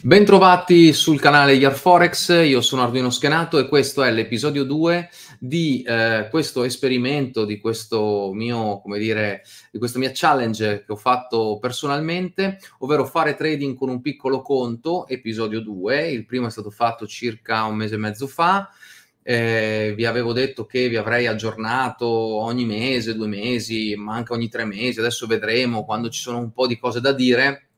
Bentrovati sul canale YarForex, io sono Arduino Schenato e questo è l'episodio 2 di eh, questo esperimento, di questo mio, come dire, di questa mia challenge che ho fatto personalmente, ovvero fare trading con un piccolo conto, episodio 2, il primo è stato fatto circa un mese e mezzo fa, eh, vi avevo detto che vi avrei aggiornato ogni mese, due mesi, ma anche ogni tre mesi, adesso vedremo quando ci sono un po' di cose da dire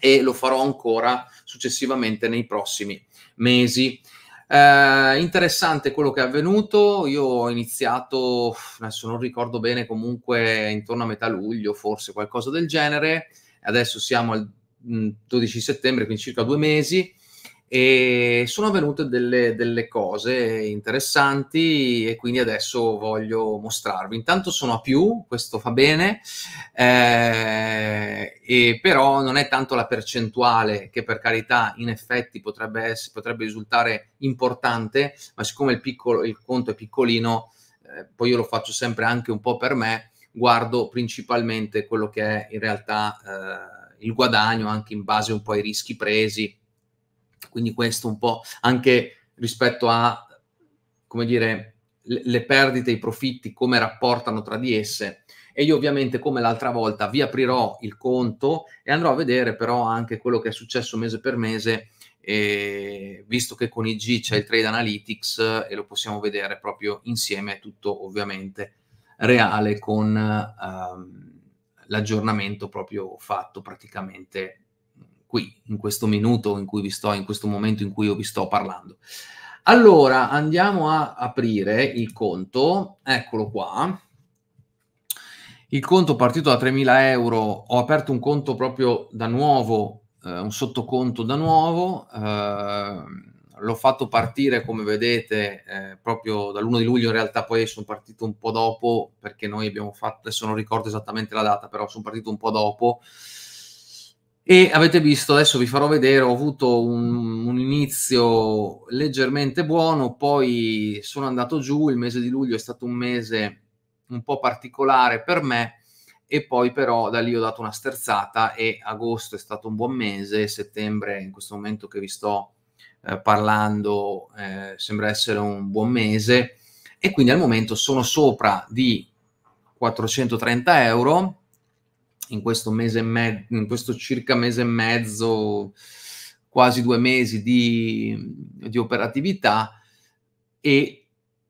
e lo farò ancora successivamente nei prossimi mesi. Eh, interessante quello che è avvenuto. Io ho iniziato, adesso non ricordo bene, comunque intorno a metà luglio, forse qualcosa del genere. Adesso siamo al 12 mm, settembre, quindi circa due mesi e sono avvenute delle, delle, cose interessanti e quindi adesso voglio mostrarvi. Intanto sono a più, questo fa bene, eh, e però non è tanto la percentuale che per carità in effetti potrebbe, essere, potrebbe risultare importante, ma siccome il, piccolo, il conto è piccolino, eh, poi io lo faccio sempre anche un po' per me, guardo principalmente quello che è in realtà eh, il guadagno anche in base un po' ai rischi presi quindi questo un po' anche rispetto a, come dire, le, perdite, i profitti, come rapportano tra di esse. E io ovviamente, come l'altra volta, vi aprirò il conto e andrò a vedere però anche quello che è successo mese per mese e visto che con IG c'è il Trade Analytics e lo possiamo vedere proprio insieme, tutto ovviamente reale con ehm, l'aggiornamento proprio fatto praticamente qui, in questo minuto in cui vi sto, in questo momento in cui io vi sto parlando. Allora, andiamo a aprire il conto, eccolo qua. Il conto partito da 3.000 euro, ho aperto un conto proprio da nuovo, eh, un sottoconto da nuovo, eh, l'ho fatto partire come vedete eh, proprio dall'1 di luglio, in realtà poi sono partito un po' dopo perché noi abbiamo fatto, adesso non ricordo esattamente la data, però sono partito un po' dopo e avete visto, adesso vi farò vedere, ho avuto un, un, inizio leggermente buono, poi sono andato giù, il mese di luglio è stato un mese un po' particolare per me e poi però da lì ho dato una sterzata e agosto è stato un buon mese, settembre in questo momento che vi sto eh, parlando eh, sembra essere un buon mese e quindi al momento sono sopra di 430 euro in questo mese e mezzo, in questo circa mese e mezzo, quasi due mesi di, di operatività e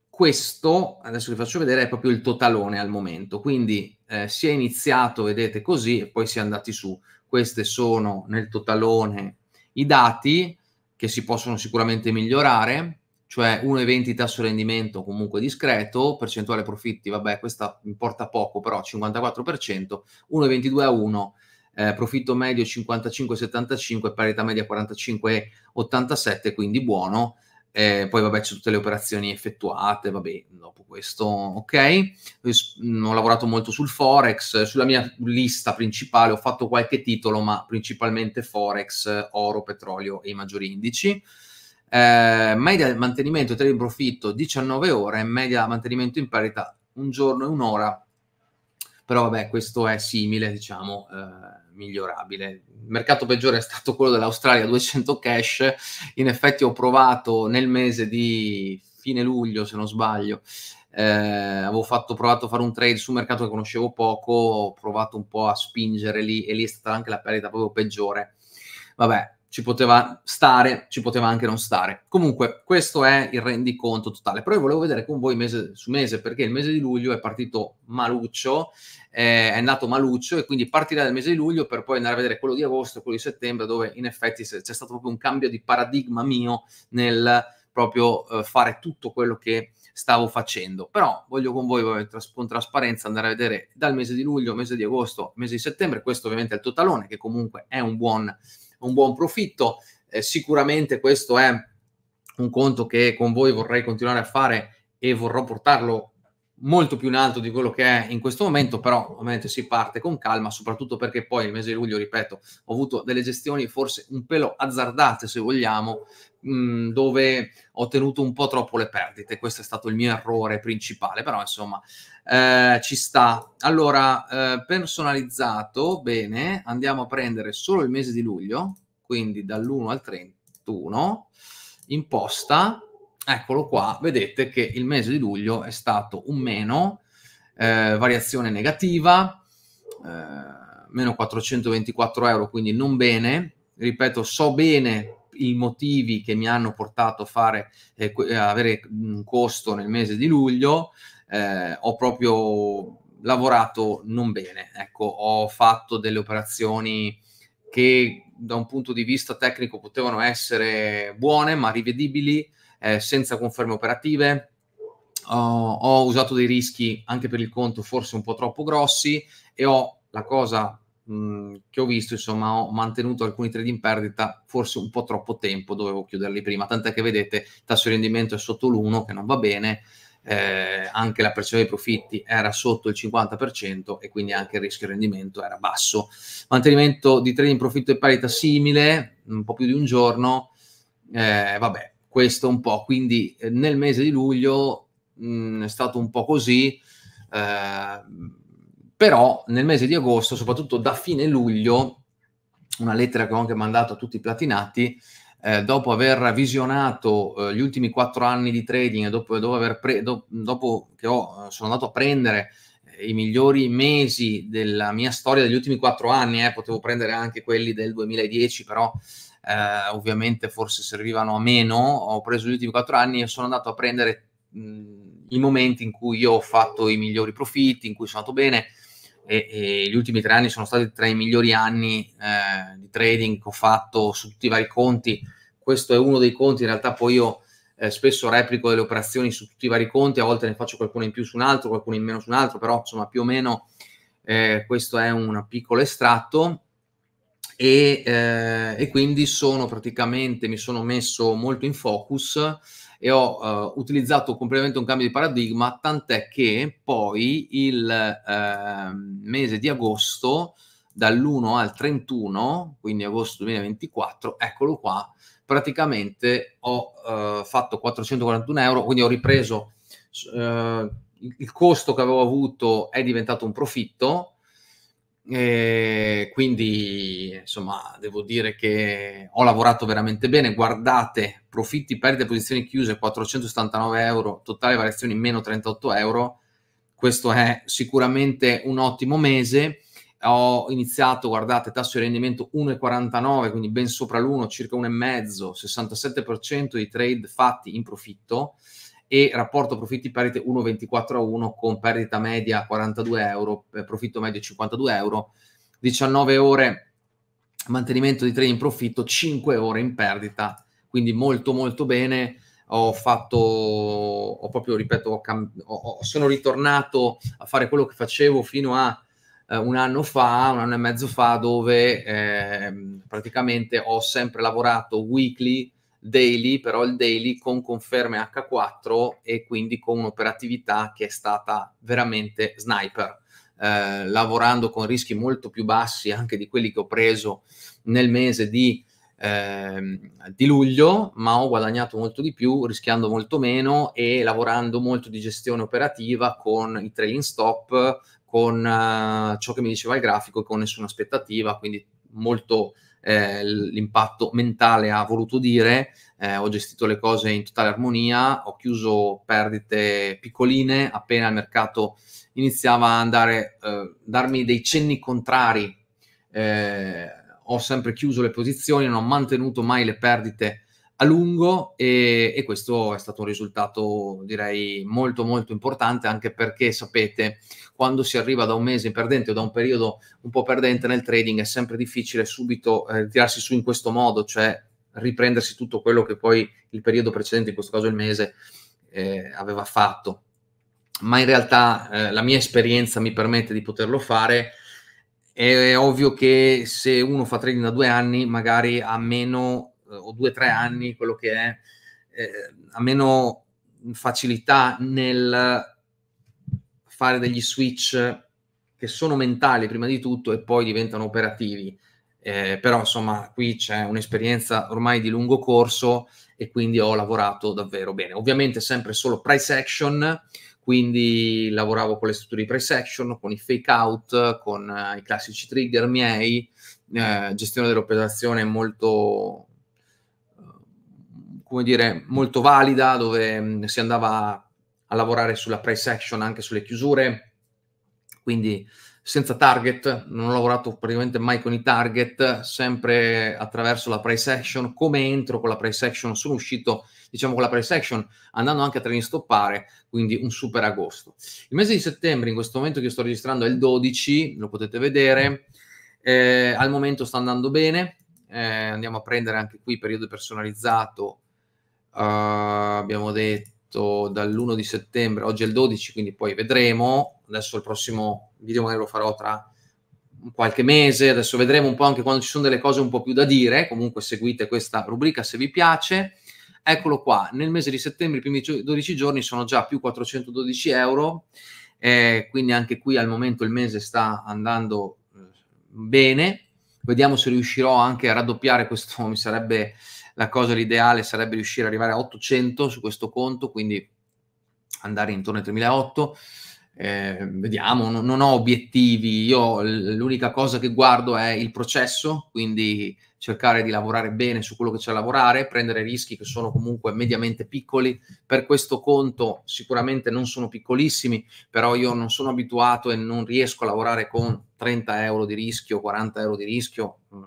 questo, adesso vi faccio vedere, è proprio il totalone al momento. Quindi eh, si è iniziato, vedete, così e poi si è andati su. Queste sono nel totalone i dati che si possono sicuramente migliorare cioè 1,20 tasso rendimento comunque discreto, percentuale profitti, vabbè, questa importa poco, però 54%, 1,22 a 1, eh, profitto medio 55,75, parità media 45,87, quindi buono. Eh, poi vabbè c'è tutte le operazioni effettuate, vabbè, dopo questo ok. Mm, ho lavorato molto sul Forex, sulla mia lista principale ho fatto qualche titolo, ma principalmente Forex, oro, petrolio e i maggiori indici. Eh, media mantenimento trading profitto 19 ore, media mantenimento in parità un giorno e un'ora. Però vabbè, questo è simile, diciamo, eh, migliorabile. Il mercato peggiore è stato quello dell'Australia, 200 cash. In effetti ho provato nel mese di fine luglio, se non sbaglio, eh, avevo fatto, provato a fare un trade su un mercato che conoscevo poco, ho provato un po' a spingere lì e lì è stata anche la perdita proprio peggiore. Vabbè, ci poteva stare, ci poteva anche non stare. Comunque, questo è il rendiconto totale. Però io volevo vedere con voi mese su mese, perché il mese di luglio è partito maluccio, eh, è nato maluccio, e quindi partirà dal mese di luglio per poi andare a vedere quello di agosto, quello di settembre, dove in effetti c'è stato proprio un cambio di paradigma mio nel proprio eh, fare tutto quello che stavo facendo. Però voglio con voi, con trasparenza, andare a vedere dal mese di luglio, mese di agosto, mese di settembre. Questo ovviamente è il totalone, che comunque è un buon un buon profitto. Eh, sicuramente questo è un conto che con voi vorrei continuare a fare e vorrò portarlo molto più in alto di quello che è in questo momento, però ovviamente si parte con calma, soprattutto perché poi il mese di luglio, ripeto, ho avuto delle gestioni forse un pelo azzardate, se vogliamo, mh, mm, dove ho tenuto un po' troppo le perdite. Questo è stato il mio errore principale, però insomma eh, ci sta. Allora, eh, personalizzato, bene, andiamo a prendere solo il mese di luglio, quindi dall'1 al 31, imposta, eccolo qua, vedete che il mese di luglio è stato un meno, eh, variazione negativa, eh, meno 424 euro, quindi non bene. Ripeto, so bene i motivi che mi hanno portato a fare, eh, avere un costo nel mese di luglio, eh, ho proprio lavorato non bene. Ecco, ho fatto delle operazioni che da un punto di vista tecnico potevano essere buone ma rivedibili, eh, senza conferme operative, ho, ho usato dei rischi anche per il conto forse un po' troppo grossi e ho la cosa che ho visto, insomma, ho mantenuto alcuni trade in perdita forse un po' troppo tempo, dovevo chiuderli prima, tant'è che vedete tasso di rendimento è sotto l'1 che non va bene, eh, anche la percentuale dei profitti era sotto il 50% e quindi anche il rischio di rendimento era basso. Mantenimento di trade in profitto e parità simile, un po' più di un giorno, eh, vabbè, questo un po'. Quindi eh, nel mese di luglio mh, mm, è stato un po' così, eh, però nel mese di agosto, soprattutto da fine luglio, una lettera che ho anche mandato a tutti i platinati, eh, dopo aver visionato eh, gli ultimi quattro anni di trading, dopo, dopo, aver pre- do- dopo che ho, eh, sono andato a prendere eh, i migliori mesi della mia storia degli ultimi quattro anni, potevo prendere anche quelli del 2010, però eh, ovviamente forse servivano a meno, ho preso gli ultimi quattro anni e sono andato a prendere mh, i momenti in cui io ho fatto i migliori profitti, in cui sono andato bene e, e gli ultimi tre anni sono stati tra i migliori anni eh, di trading che ho fatto su tutti i vari conti. Questo è uno dei conti, in realtà poi io eh, spesso replico delle operazioni su tutti i vari conti, a volte ne faccio qualcuno in più su un altro, qualcuno in meno su un altro, però insomma più o meno eh, questo è un piccolo estratto e, eh, e quindi sono praticamente, mi sono messo molto in focus e ho eh, utilizzato completamente un cambio di paradigma, tant'è che poi il eh, mese di agosto, dall'1 al 31, quindi agosto 2024, eccolo qua, praticamente ho eh, fatto 441 euro, quindi ho ripreso eh, il costo che avevo avuto è diventato un profitto e quindi insomma devo dire che ho lavorato veramente bene guardate profitti perdite posizioni chiuse 479 euro totale variazioni meno 38 euro questo è sicuramente un ottimo mese ho iniziato guardate tasso di rendimento 1,49 quindi ben sopra l'1 circa 1,5 67% di trade fatti in profitto e rapporto profitti perdite 1,24 a 1 con perdita media 42 euro, eh, profitto medio 52 euro, 19 ore mantenimento di trading in profitto, 5 ore in perdita, quindi molto molto bene. Ho fatto, ho proprio, ripeto, ho cam- ho, sono ritornato a fare quello che facevo fino a eh, un anno fa, un anno e mezzo fa, dove eh, praticamente ho sempre lavorato weekly, daily, però il daily con conferme H4 e quindi con un'operatività che è stata veramente sniper. Eh, lavorando con rischi molto più bassi anche di quelli che ho preso nel mese di, eh, di, luglio, ma ho guadagnato molto di più, rischiando molto meno e lavorando molto di gestione operativa con i trailing stop, con eh, ciò che mi diceva il grafico, e con nessuna aspettativa, quindi molto eh, l'impatto mentale ha voluto dire, eh, ho gestito le cose in totale armonia, ho chiuso perdite piccoline appena il mercato iniziava a andare, eh, darmi dei cenni contrari, eh, ho sempre chiuso le posizioni, non ho mantenuto mai le perdite a lungo e, e, questo è stato un risultato direi molto molto importante anche perché sapete quando si arriva da un mese perdente o da un periodo un po' perdente nel trading è sempre difficile subito eh, tirarsi su in questo modo cioè riprendersi tutto quello che poi il periodo precedente in questo caso il mese eh, aveva fatto ma in realtà eh, la mia esperienza mi permette di poterlo fare è ovvio che se uno fa trading da due anni magari ha meno eh, o due o tre anni, quello che è, eh, ha meno facilità nel fare degli switch che sono mentali prima di tutto e poi diventano operativi. Eh, però insomma qui c'è un'esperienza ormai di lungo corso e quindi ho lavorato davvero bene. Ovviamente sempre solo price action, quindi lavoravo con le strutture di price action, con i fake out, con eh, i classici trigger miei, eh, gestione dell'operazione molto come dire, molto valida, dove mm, si andava a lavorare sulla price action, anche sulle chiusure, quindi senza target, non ho lavorato praticamente mai con i target, sempre attraverso la price action, come entro con la price action, sono uscito diciamo con la price action, andando anche a treni stoppare, quindi un super agosto. Il mese di settembre, in questo momento che sto registrando, è il 12, lo potete vedere, eh, al momento sta andando bene, eh, andiamo a prendere anche qui periodo personalizzato Ah, abbiamo detto dall'1 di settembre, oggi è il 12, quindi poi vedremo, adesso il prossimo video magari lo farò tra qualche mese, adesso vedremo un po' anche quando ci sono delle cose un po' più da dire, comunque seguite questa rubrica se vi piace. Eccolo qua, nel mese di settembre i primi 12 giorni sono già più 412 euro, eh, quindi anche qui al momento il mese sta andando eh, bene. Vediamo se riuscirò anche a raddoppiare questo, mi sarebbe la cosa, l'ideale sarebbe riuscire ad arrivare a 800 su questo conto, quindi andare intorno ai 3008. Eh, vediamo, non, non, ho obiettivi, io l'unica cosa che guardo è il processo, quindi cercare di lavorare bene su quello che c'è da lavorare, prendere rischi che sono comunque mediamente piccoli, per questo conto sicuramente non sono piccolissimi, però io non sono abituato e non riesco a lavorare con 30 euro di rischio, 40 euro di rischio, mm,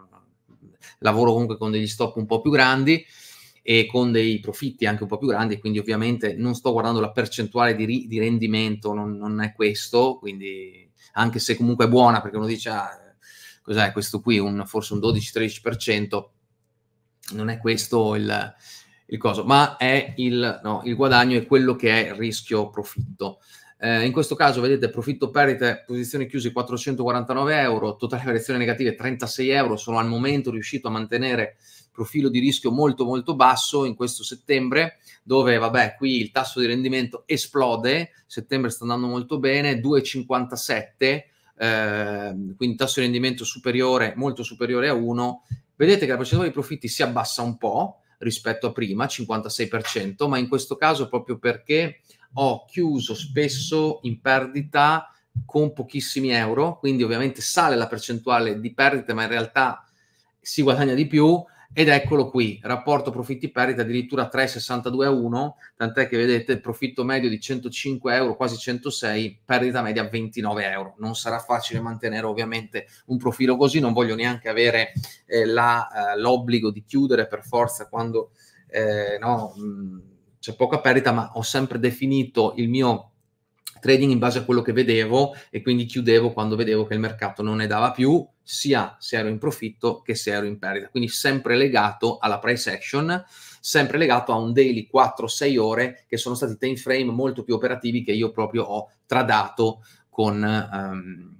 lavoro comunque con degli stop un po' più grandi e con dei profitti anche un po' più grandi, quindi ovviamente non sto guardando la percentuale di, ri- di rendimento, non, non, è questo, quindi anche se comunque è buona, perché uno dice, ah, cos'è questo qui, un, forse un 12-13%, non è questo il, il coso, ma è il, no, il guadagno e quello che è il rischio profitto. Eh, in questo caso vedete profitto perdite, posizioni chiuse 449 euro, totale variazione negative 36 euro, sono al momento riuscito a mantenere profilo di rischio molto molto basso in questo settembre, dove vabbè qui il tasso di rendimento esplode, settembre sta andando molto bene, 2,57 eh, quindi tasso di rendimento superiore, molto superiore a 1, vedete che la percentuale di profitti si abbassa un po' rispetto a prima, 56%, ma in questo caso proprio perché ho chiuso spesso in perdita con pochissimi euro, quindi ovviamente sale la percentuale di perdite, ma in realtà si guadagna di più. Ed eccolo qui, rapporto profitti-perdita addirittura 3,62 a 1, tant'è che vedete il profitto medio di 105 euro, quasi 106, perdita media 29 euro. Non sarà facile mantenere ovviamente un profilo così, non voglio neanche avere eh, la, eh, l'obbligo di chiudere per forza quando eh, no, mh, c'è poca perdita, ma ho sempre definito il mio trading in base a quello che vedevo e quindi chiudevo quando vedevo che il mercato non ne dava più, sia se ero in profitto che se ero in perdita. Quindi sempre legato alla price action, sempre legato a un daily 4-6 ore che sono stati time frame molto più operativi che io proprio ho tradato con, um,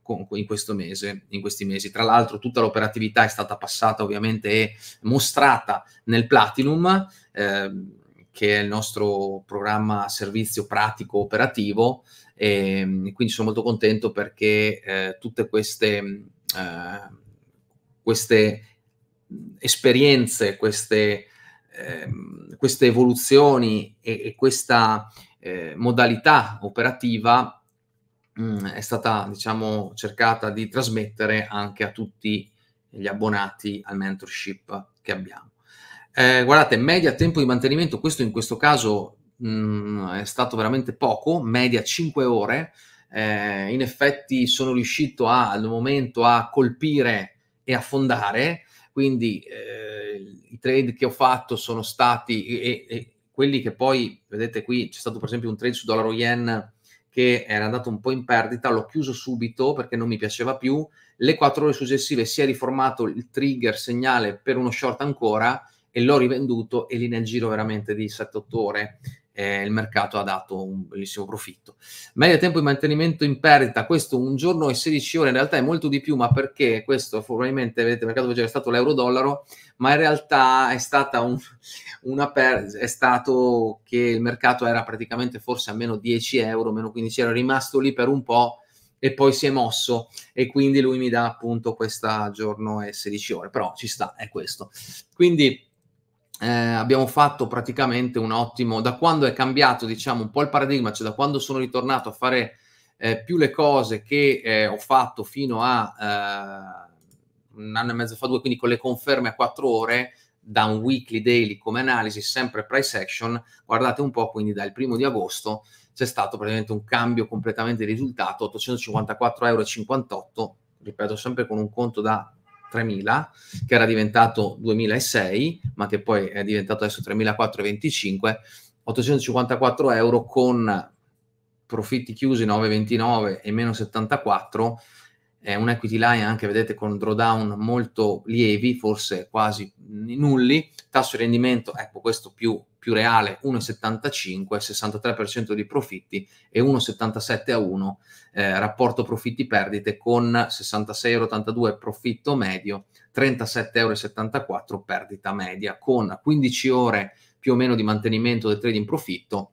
con, in questo mese, in questi mesi. Tra l'altro tutta l'operatività è stata passata ovviamente e mostrata nel Platinum. Eh, che è il nostro programma servizio pratico operativo. Ehm, e, quindi sono molto contento perché eh, tutte queste, eh, queste, esperienze, queste, eh, queste evoluzioni e, e questa eh, modalità operativa mh, mm, è stata diciamo, cercata di trasmettere anche a tutti gli abbonati al mentorship che abbiamo. Eh, guardate, media tempo di mantenimento, questo in questo caso mh, mm, è stato veramente poco, media 5 ore. Eh, in effetti sono riuscito a, al momento a colpire e affondare, quindi eh, i trade che ho fatto sono stati e, e quelli che poi, vedete qui, c'è stato per esempio un trade su dollaro yen che era andato un po' in perdita, l'ho chiuso subito perché non mi piaceva più, le quattro ore successive si è riformato il trigger segnale per uno short ancora e l'ho rivenduto e lì nel giro veramente di 7-8 ore eh, il mercato ha dato un bellissimo profitto. Medio tempo di mantenimento in perdita, questo un giorno e 16 ore in realtà è molto di più, ma perché questo probabilmente, vedete, il mercato oggi è stato l'euro-dollaro, ma in realtà è stata un, una perdita, è stato che il mercato era praticamente forse a meno 10 euro, meno 15 euro, è rimasto lì per un po' e poi si è mosso e quindi lui mi dà appunto questa giorno e 16 ore, però ci sta, è questo. Quindi eh, abbiamo fatto praticamente un ottimo, da quando è cambiato diciamo un po' il paradigma, cioè da quando sono ritornato a fare eh, più le cose che eh, ho fatto fino a eh, un anno e mezzo fa, due, quindi con le conferme a quattro ore, da un weekly daily come analisi, sempre price action, guardate un po', quindi dal primo di agosto c'è stato praticamente un cambio completamente di risultato, 854,58 euro, ripeto sempre con un conto da 3000, che era diventato 2006, ma che poi è diventato adesso 3425, 854 euro con profitti chiusi 9,29 e meno 74 è un equity line anche vedete con drawdown molto lievi, forse quasi nulli, tasso di rendimento, ecco questo più, più reale 1,75, 63% di profitti e 1,77 a 1 eh, rapporto profitti perdite con 66,82 profitto medio, 37,74 perdita media con 15 ore più o meno di mantenimento del trading profitto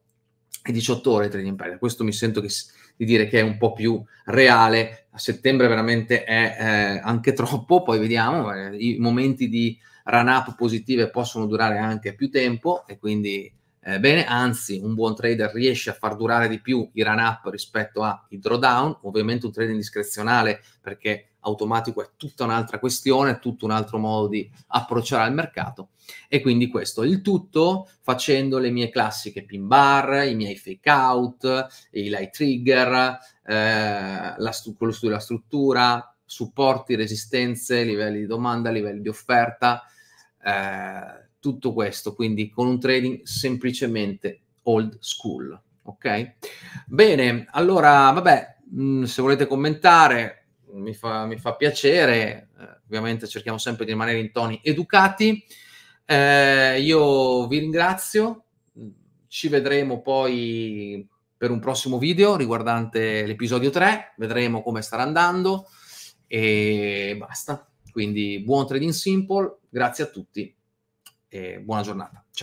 e 18 ore trading perdita. Questo mi sento che di dire che è un po' più reale. A settembre veramente è eh, anche troppo, poi vediamo, eh, i momenti di run-up positive possono durare anche più tempo e quindi eh, bene, anzi un buon trader riesce a far durare di più i run-up rispetto ai drawdown, ovviamente un trading discrezionale perché automatico è tutta un'altra questione, tutto un altro modo di approcciare al mercato e quindi questo, il tutto facendo le mie classiche pin bar, i miei fake out, i light trigger, eh, la stu- quello sulla struttura, supporti, resistenze, livelli di domanda, livelli di offerta, eh, tutto questo, quindi con un trading semplicemente old school. Ok? Bene, allora, vabbè, mh, mm, se volete commentare, mi fa, mi fa piacere, eh, ovviamente cerchiamo sempre di rimanere in toni educati. Eh, io vi ringrazio, ci vedremo poi per un prossimo video riguardante l'episodio 3, vedremo come starà andando e basta. Quindi buon trading simple, grazie a tutti e buona giornata. Ciao.